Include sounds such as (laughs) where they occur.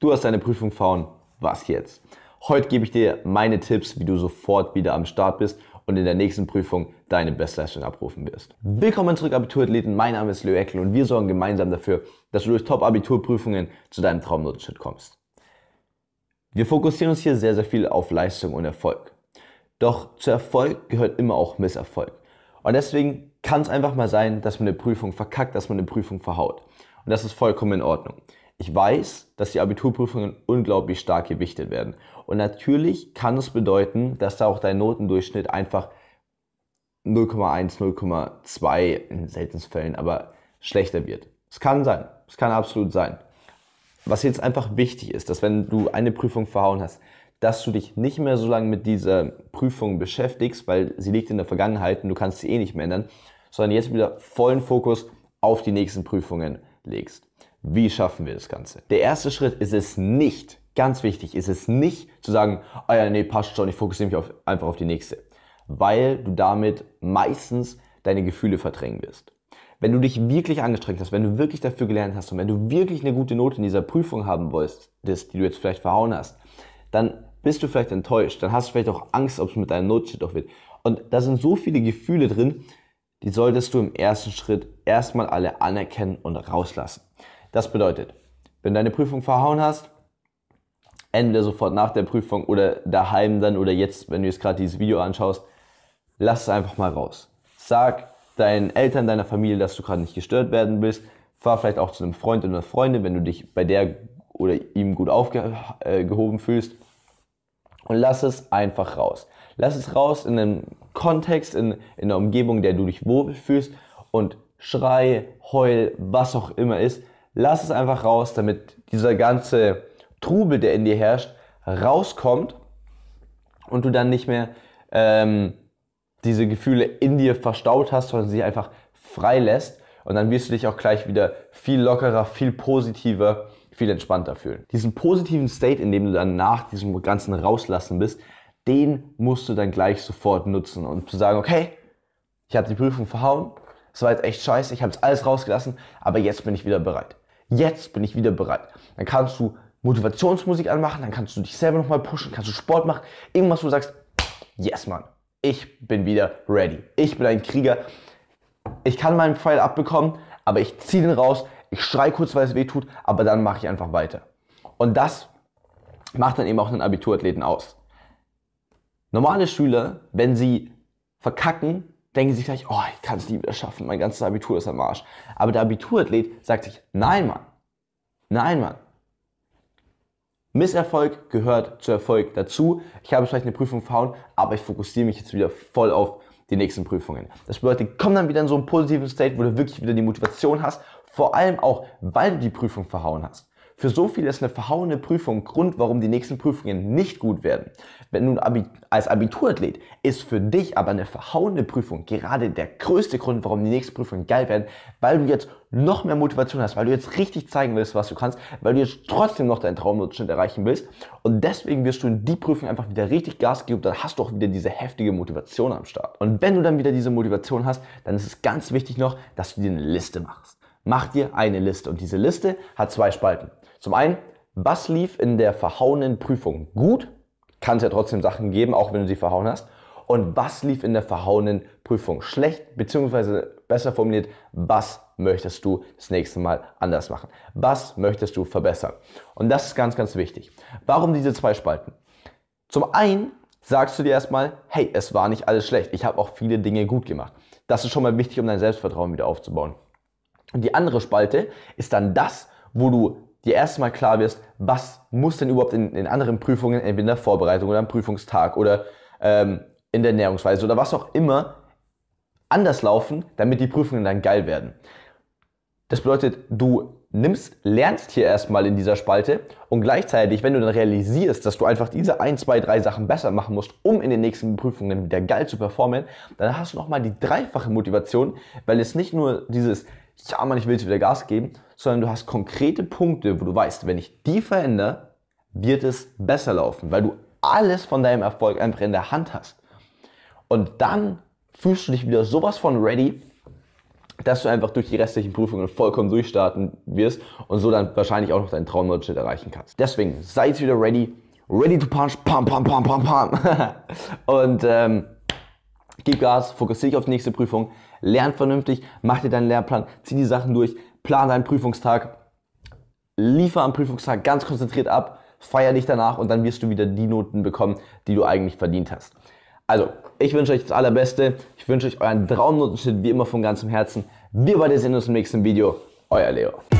Du hast deine Prüfung fahren, was jetzt? Heute gebe ich dir meine Tipps, wie du sofort wieder am Start bist und in der nächsten Prüfung deine Bestleistung abrufen wirst. Willkommen zurück, Abiturathleten. Mein Name ist Leo Eckel und wir sorgen gemeinsam dafür, dass du durch Top-Abiturprüfungen zu deinem Traumnotenschnitt kommst. Wir fokussieren uns hier sehr, sehr viel auf Leistung und Erfolg. Doch zu Erfolg gehört immer auch Misserfolg. Und deswegen kann es einfach mal sein, dass man eine Prüfung verkackt, dass man eine Prüfung verhaut. Und das ist vollkommen in Ordnung. Ich weiß, dass die Abiturprüfungen unglaublich stark gewichtet werden. Und natürlich kann es bedeuten, dass da auch dein Notendurchschnitt einfach 0,1, 0,2 in seltensten Fällen, aber schlechter wird. Es kann sein. Es kann absolut sein. Was jetzt einfach wichtig ist, dass wenn du eine Prüfung verhauen hast, dass du dich nicht mehr so lange mit dieser Prüfung beschäftigst, weil sie liegt in der Vergangenheit und du kannst sie eh nicht mehr ändern, sondern jetzt wieder vollen Fokus auf die nächsten Prüfungen legst. Wie schaffen wir das Ganze? Der erste Schritt ist es nicht, ganz wichtig, ist es nicht zu sagen, ah oh ja, nee, passt schon, ich fokussiere mich auf, einfach auf die nächste. Weil du damit meistens deine Gefühle verdrängen wirst. Wenn du dich wirklich angestrengt hast, wenn du wirklich dafür gelernt hast und wenn du wirklich eine gute Note in dieser Prüfung haben wolltest, die du jetzt vielleicht verhauen hast, dann bist du vielleicht enttäuscht, dann hast du vielleicht auch Angst, ob es mit deiner Note doch wird. Und da sind so viele Gefühle drin, die solltest du im ersten Schritt erstmal alle anerkennen und rauslassen. Das bedeutet, wenn deine Prüfung verhauen hast, entweder sofort nach der Prüfung oder daheim dann oder jetzt, wenn du jetzt gerade dieses Video anschaust, lass es einfach mal raus. Sag deinen Eltern, deiner Familie, dass du gerade nicht gestört werden willst. Fahr vielleicht auch zu einem Freund oder einer Freundin, wenn du dich bei der oder ihm gut aufgehoben äh, fühlst. Und lass es einfach raus. Lass es raus in einem Kontext, in, in einer Umgebung, in der du dich wohlfühlst und schrei, heul, was auch immer ist lass es einfach raus, damit dieser ganze Trubel, der in dir herrscht, rauskommt und du dann nicht mehr ähm, diese Gefühle in dir verstaut hast, sondern sie einfach freilässt. Und dann wirst du dich auch gleich wieder viel lockerer, viel positiver, viel entspannter fühlen. Diesen positiven State, in dem du dann nach diesem ganzen Rauslassen bist, den musst du dann gleich sofort nutzen und zu sagen, okay, ich habe die Prüfung verhauen, es war jetzt echt scheiße, ich habe es alles rausgelassen, aber jetzt bin ich wieder bereit jetzt bin ich wieder bereit. Dann kannst du Motivationsmusik anmachen, dann kannst du dich selber nochmal pushen, kannst du Sport machen, irgendwas, wo du sagst, yes, Mann, ich bin wieder ready. Ich bin ein Krieger. Ich kann meinen Pfeil abbekommen, aber ich ziehe den raus, ich schrei kurz, weil es weh tut, aber dann mache ich einfach weiter. Und das macht dann eben auch einen Abiturathleten aus. Normale Schüler, wenn sie verkacken, denken sich gleich, oh, ich kann es nie wieder schaffen, mein ganzes Abitur ist am Arsch. Aber der Abiturathlet sagt sich, nein, Mann, nein, Mann. Misserfolg gehört zu Erfolg dazu. Ich habe vielleicht eine Prüfung verhauen, aber ich fokussiere mich jetzt wieder voll auf die nächsten Prüfungen. Das bedeutet, komm dann wieder in so einen positiven State, wo du wirklich wieder die Motivation hast, vor allem auch, weil du die Prüfung verhauen hast. Für so viele ist eine verhauene Prüfung Grund, warum die nächsten Prüfungen nicht gut werden. Wenn nun Abi als Abiturathlet ist für dich aber eine verhauene Prüfung gerade der größte Grund, warum die nächsten Prüfungen geil werden, weil du jetzt noch mehr Motivation hast, weil du jetzt richtig zeigen willst, was du kannst, weil du jetzt trotzdem noch deinen Traumnutzschnitt erreichen willst und deswegen wirst du in die Prüfung einfach wieder richtig Gas geben, dann hast du auch wieder diese heftige Motivation am Start. Und wenn du dann wieder diese Motivation hast, dann ist es ganz wichtig noch, dass du dir eine Liste machst. Mach dir eine Liste und diese Liste hat zwei Spalten. Zum einen, was lief in der verhauenen Prüfung gut? Kann es ja trotzdem Sachen geben, auch wenn du sie verhauen hast. Und was lief in der verhauenen Prüfung schlecht? Beziehungsweise besser formuliert, was möchtest du das nächste Mal anders machen? Was möchtest du verbessern? Und das ist ganz, ganz wichtig. Warum diese zwei Spalten? Zum einen sagst du dir erstmal, hey, es war nicht alles schlecht. Ich habe auch viele Dinge gut gemacht. Das ist schon mal wichtig, um dein Selbstvertrauen wieder aufzubauen. Und die andere Spalte ist dann das, wo du dir erstmal klar wirst, was muss denn überhaupt in, in, anderen Prüfungen, entweder in der Vorbereitung oder am Prüfungstag oder ähm, in der Ernährungsweise oder was auch immer, anders laufen, damit die Prüfungen dann geil werden. Das bedeutet, du nimmst, lernst hier erstmal in dieser Spalte und gleichzeitig, wenn du dann realisierst, dass du einfach diese ein, zwei, drei Sachen besser machen musst, um in den nächsten Prüfungen wieder geil zu performen, dann hast du nochmal die dreifache Motivation, weil es nicht nur dieses ja Mann, ich will jetzt wieder Gas geben, sondern du hast konkrete Punkte, wo du weißt, wenn ich die verändere, wird es besser laufen, weil du alles von deinem Erfolg einfach in der Hand hast. Und dann fühlst du dich wieder sowas von ready, dass du einfach durch die restlichen Prüfungen vollkommen durchstarten wirst und so dann wahrscheinlich auch noch deinen Traumnotschnitt erreichen kannst. Deswegen, sei jetzt wieder ready, ready to punch, pam, pam, pam, pam, pam. (laughs) und ähm, gib Gas, fokussiere dich auf die nächste Prüfung, lern vernünftig, mach dir deinen Lehrplan, zieh die Sachen durch, plan deinen Prüfungstag, liefer am Prüfungstag ganz konzentriert ab, feier dich danach und dann wirst du wieder die Noten bekommen, die du eigentlich verdient hast. Also, ich wünsche euch das Allerbeste. Ich wünsche euch euren Traumnotenschnitt wie immer von ganzem Herzen. Wir beide sehen uns im nächsten Video. Euer Leo.